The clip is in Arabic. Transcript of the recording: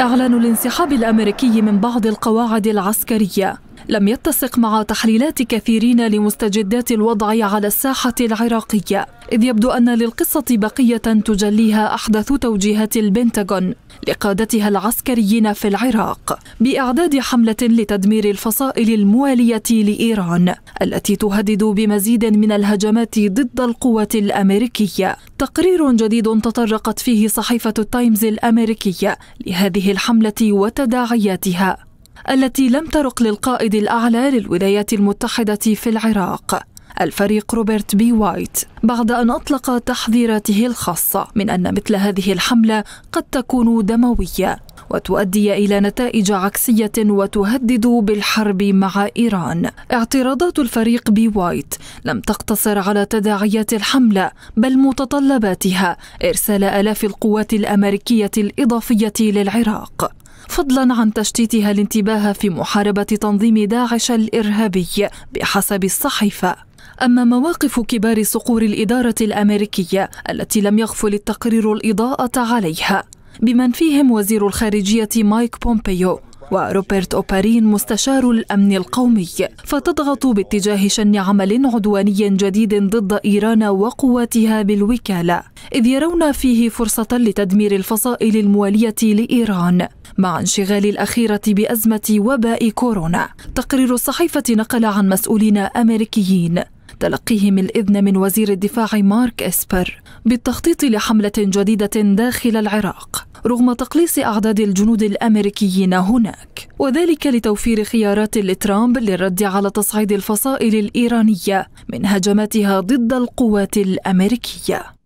أعلان الانسحاب الأمريكي من بعض القواعد العسكرية لم يتسق مع تحليلات كثيرين لمستجدات الوضع على الساحة العراقية إذ يبدو أن للقصة بقية تجليها أحدث توجيهات البنتاغون لقادتها العسكريين في العراق بإعداد حملة لتدمير الفصائل الموالية لإيران التي تهدد بمزيد من الهجمات ضد القوة الأمريكية تقرير جديد تطرقت فيه صحيفة التايمز الأمريكية لهذه الحملة وتداعياتها التي لم ترق للقائد الأعلى للولايات المتحدة في العراق الفريق روبرت بي وايت بعد أن أطلق تحذيراته الخاصة من أن مثل هذه الحملة قد تكون دموية وتؤدي إلى نتائج عكسية وتهدد بالحرب مع إيران. اعتراضات الفريق بي وايت لم تقتصر على تداعيات الحملة بل متطلباتها إرسال آلاف القوات الأمريكية الإضافية للعراق فضلا عن تشتيتها الانتباه في محاربة تنظيم داعش الإرهابي بحسب الصحيفة أما مواقف كبار صقور الإدارة الأمريكية التي لم يغفل التقرير الإضاءة عليها بمن فيهم وزير الخارجية مايك بومبيو وروبرت أوبارين مستشار الأمن القومي فتضغط باتجاه شن عمل عدواني جديد ضد إيران وقواتها بالوكالة إذ يرون فيه فرصة لتدمير الفصائل الموالية لإيران مع انشغال الأخيرة بأزمة وباء كورونا تقرير الصحيفة نقل عن مسؤولين أمريكيين تلقيهم الإذن من وزير الدفاع مارك إسبر بالتخطيط لحملة جديدة داخل العراق رغم تقليص أعداد الجنود الأمريكيين هناك وذلك لتوفير خيارات لترامب للرد على تصعيد الفصائل الإيرانية من هجماتها ضد القوات الأمريكية